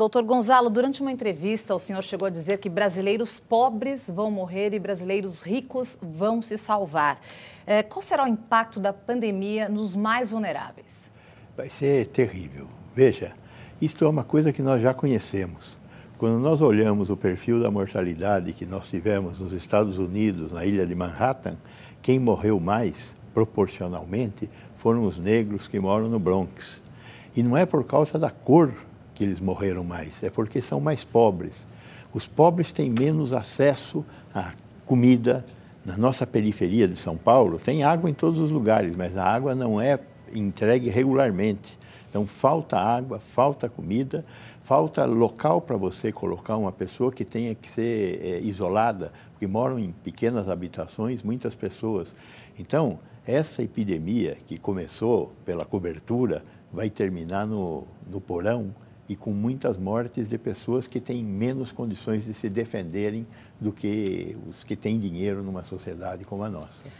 Doutor Gonzalo, durante uma entrevista, o senhor chegou a dizer que brasileiros pobres vão morrer e brasileiros ricos vão se salvar. É, qual será o impacto da pandemia nos mais vulneráveis? Vai ser terrível. Veja, isto é uma coisa que nós já conhecemos. Quando nós olhamos o perfil da mortalidade que nós tivemos nos Estados Unidos, na ilha de Manhattan, quem morreu mais, proporcionalmente, foram os negros que moram no Bronx. E não é por causa da cor que eles morreram mais, é porque são mais pobres. Os pobres têm menos acesso à comida. Na nossa periferia de São Paulo, tem água em todos os lugares, mas a água não é entregue regularmente. Então, falta água, falta comida, falta local para você colocar uma pessoa que tenha que ser é, isolada, porque moram em pequenas habitações muitas pessoas. Então, essa epidemia que começou pela cobertura vai terminar no, no porão e com muitas mortes de pessoas que têm menos condições de se defenderem do que os que têm dinheiro numa sociedade como a nossa.